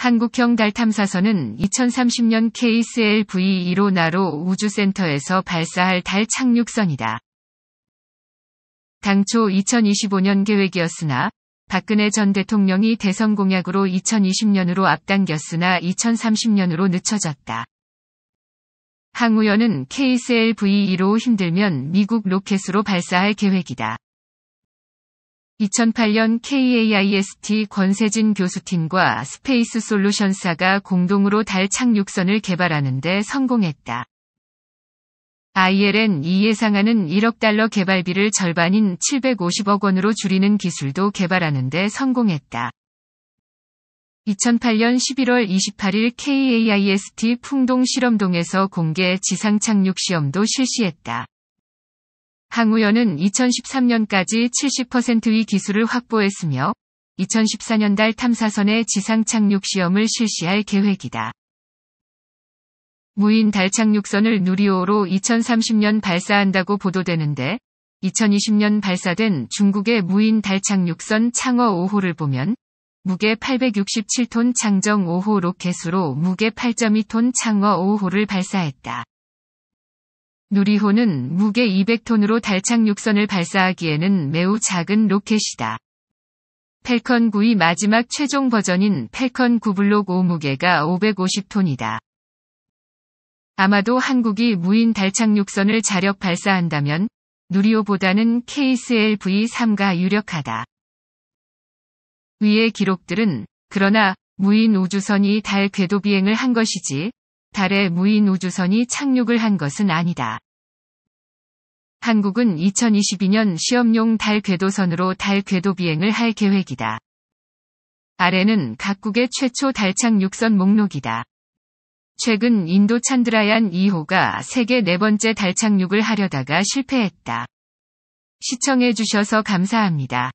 한국형 달 탐사선은 2030년 KSLV-1호 나로 우주센터에서 발사할 달 착륙선이다. 당초 2025년 계획이었으나 박근혜 전 대통령이 대선 공약으로 2020년으로 앞당겼으나 2030년으로 늦춰졌다. 항우연은 KSLV-1호 힘들면 미국 로켓으로 발사할 계획이다. 2008년 KAIST 권세진 교수팀과 스페이스 솔루션사가 공동으로 달 착륙선을 개발하는데 성공했다. ILN 이 예상하는 1억 달러 개발비를 절반인 750억 원으로 줄이는 기술도 개발하는데 성공했다. 2008년 11월 28일 KAIST 풍동 실험동에서 공개 지상 착륙 시험도 실시했다. 항우연은 2013년까지 70%의 기술을 확보했으며 2014년 달 탐사선의 지상 착륙 시험을 실시할 계획이다. 무인 달 착륙선을 누리호로 2030년 발사한다고 보도되는데 2020년 발사된 중국의 무인 달 착륙선 창어 5호를 보면 무게 867톤 창정 5호 로켓으로 무게 8.2톤 창어 5호를 발사했다. 누리호는 무게 200톤으로 달착 육선을 발사하기에는 매우 작은 로켓이다. 펠컨 9의 마지막 최종 버전인 펠컨 9 블록 5 무게가 550톤이다. 아마도 한국이 무인 달착 육선을 자력 발사한다면 누리호보다는 KSLV-3가 유력하다. 위의 기록들은 그러나 무인 우주선이 달 궤도 비행을 한 것이지 달에 무인 우주선이 착륙을 한 것은 아니다. 한국은 2022년 시험용 달 궤도선으로 달 궤도 비행을 할 계획이다. 아래는 각국의 최초 달 착륙선 목록이다. 최근 인도 찬드라얀 2호가 세계 네 번째 달 착륙을 하려다가 실패했다. 시청해주셔서 감사합니다.